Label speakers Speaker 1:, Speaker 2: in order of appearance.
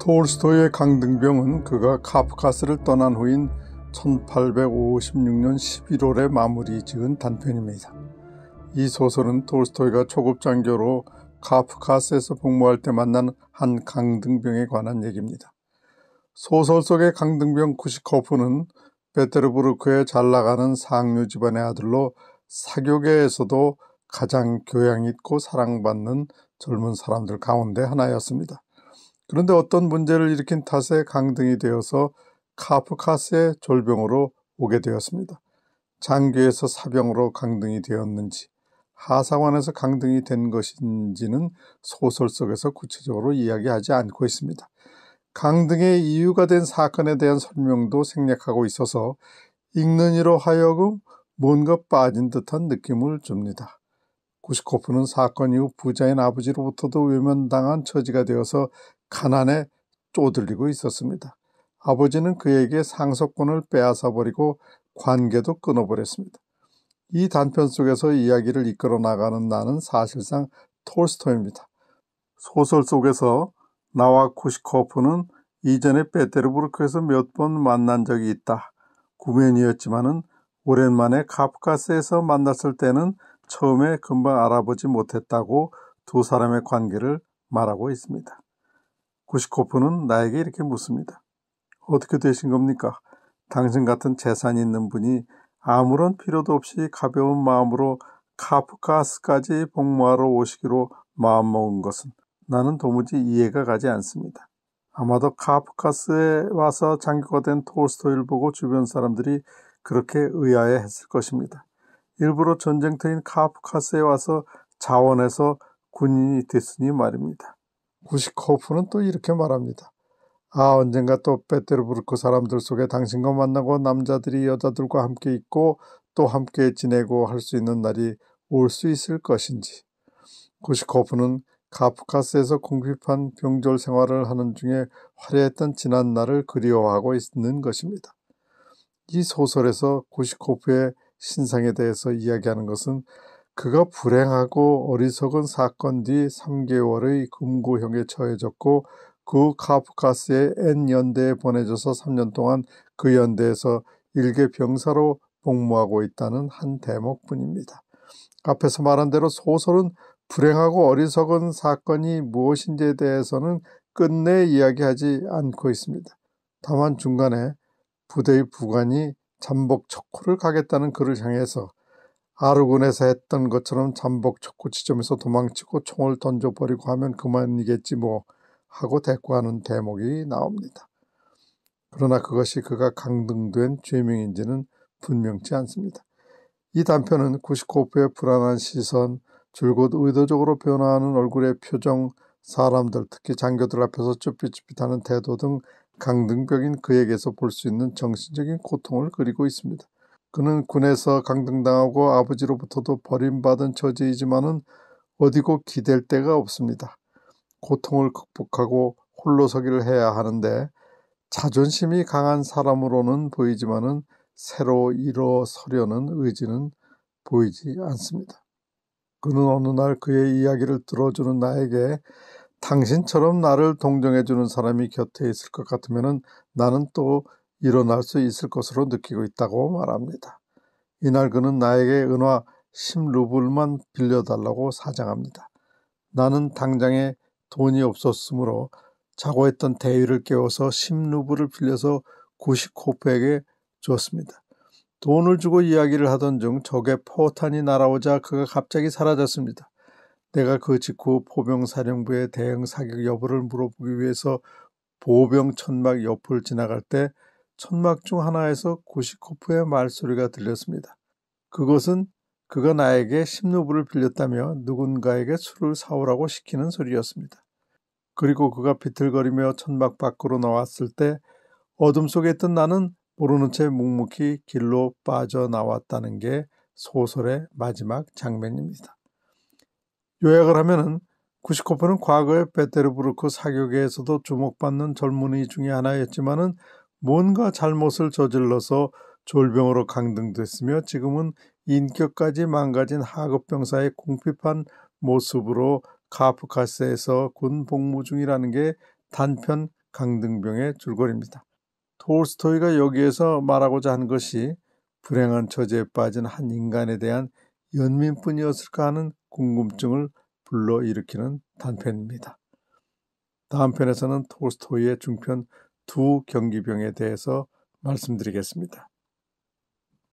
Speaker 1: 톨스토이의 강등병은 그가 카프카스를 떠난 후인 1856년 11월에 마무리 지은 단편입니다. 이 소설은 톨스토이가 초급장교로 카프카스에서 복무할 때 만난 한 강등병에 관한 얘기입니다. 소설 속의 강등병 쿠시코프는 베테르부르크의 잘나가는 상류 집안의 아들로 사교계에서도 가장 교양 있고 사랑받는 젊은 사람들 가운데 하나였습니다. 그런데 어떤 문제를 일으킨 탓에 강등이 되어서 카프카스의 졸병으로 오게 되었습니다. 장교에서 사병으로 강등이 되었는지 하사관에서 강등이 된 것인지는 소설 속에서 구체적으로 이야기하지 않고 있습니다. 강등의 이유가 된 사건에 대한 설명도 생략하고 있어서 읽는 이로 하여금 뭔가 빠진 듯한 느낌을 줍니다. 구시코프는 사건 이후 부자인 아버지로부터도 외면당한 처지가 되어서 가난에 쪼들리고 있었습니다. 아버지는 그에게 상속권을 빼앗아버리고 관계도 끊어버렸습니다. 이 단편 속에서 이야기를 이끌어 나가는 나는 사실상 톨스토입니다. 소설 속에서 나와 쿠시코프는 이전에 베테르부르크에서몇 번 만난 적이 있다. 구면이었지만은 오랜만에 카프카스에서 만났을 때는 처음에 금방 알아보지 못했다고 두 사람의 관계를 말하고 있습니다. 구시코프는 나에게 이렇게 묻습니다. 어떻게 되신 겁니까? 당신 같은 재산이 있는 분이 아무런 필요도 없이 가벼운 마음으로 카프카스까지 복무하러 오시기로 마음먹은 것은 나는 도무지 이해가 가지 않습니다. 아마도 카프카스에 와서 장교가 된 톨스토이를 보고 주변 사람들이 그렇게 의아해 했을 것입니다. 일부러 전쟁터인 카프카스에 와서 자원해서 군인이 됐으니 말입니다. 구시코프는또 이렇게 말합니다. 아 언젠가 또베테르부르크 사람들 속에 당신과 만나고 남자들이 여자들과 함께 있고 또 함께 지내고 할 수 있는 날이 올 수 있을 것인지. 구시코프는 카프카스에서 궁핍한 병졸 생활을 하는 중에 화려했던 지난 날을 그리워하고 있는 것입니다. 이 소설에서 구시코프의 신상에 대해서 이야기하는 것은 그가 불행하고 어리석은 사건 뒤 3개월의 금고형에 처해졌고 그 카프카스의 N 연대에 보내져서 3년 동안 그 연대에서 일개 병사로 복무하고 있다는 한 대목뿐입니다. 앞에서 말한 대로 소설은 불행하고 어리석은 사건이 무엇인지에 대해서는 끝내 이야기하지 않고 있습니다. 다만 중간에 부대의 부관이 잠복 척호를 가겠다는 그를 향해서 아르곤에서 했던 것처럼 잠복 촉구 지점에서 도망치고 총을 던져버리고 하면 그만이겠지 뭐 하고 대꾸하는 대목이 나옵니다. 그러나 그것이 그가 강등된 죄명인지는 분명치 않습니다. 이 단편은 구시코프의 불안한 시선, 줄곧 의도적으로 변화하는 얼굴의 표정, 사람들 특히 장교들 앞에서 쭈삣쭈삣하는 태도 등 강등벽인 그에게서 볼 수 있는 정신적인 고통을 그리고 있습니다. 그는 군에서 강등당하고 아버지로부터도 버림받은 처지이지만은 어디고 기댈 데가 없습니다. 고통을 극복하고 홀로서기를 해야 하는데 자존심이 강한 사람으로는 보이지만은 새로 일어서려는 의지는 보이지 않습니다. 그는 어느 날 그의 이야기를 들어주는 나에게 당신처럼 나를 동정해주는 사람이 곁에 있을 것 같으면 나는 또 일어날 수 있을 것으로 느끼고 있다고 말합니다. 이날 그는 나에게 은화 10루블만 빌려달라고 사장합니다. 나는 당장에 돈이 없었으므로 자고했던 대위를 깨워서 10루블을 빌려서 90코프에게 주습니다 돈을 주고 이야기를 하던 중 적의 포탄이 날아오자 그가 갑자기 사라졌습니다. 내가 그 직후 포병사령부의 대응 사격 여부를 물어보기 위해서 보병 천막 옆을 지나갈 때 천막 중 하나에서 고시코프의 말소리가 들렸습니다. 그것은 그가 나에게 1루블를 빌렸다며 누군가에게 술을 사오라고 시키는 소리였습니다. 그리고 그가 비틀거리며 천막 밖으로 나왔을 때 어둠 속에 있던 나는 모르는 채 묵묵히 길로 빠져나왔다는 게 소설의 마지막 장면입니다. 요약을 하면은 구시코프는 과거의 베테르부르크 사교계에서도 주목받는 젊은이 중의 하나였지만은 뭔가 잘못을 저질러서 졸병으로 강등됐으며 지금은 인격까지 망가진 하급병사의 궁핍한 모습으로 카프카스에서 군 복무 중이라는 게 단편 강등병의 줄거리입니다. 톨스토이가 여기에서 말하고자 한 것이 불행한 처지에 빠진 한 인간에 대한 연민뿐이었을까 하는 궁금증을 불러일으키는 단편입니다. 다음 편에서는 톨스토이의 중편 두 경기병에 대해서 말씀드리겠습니다.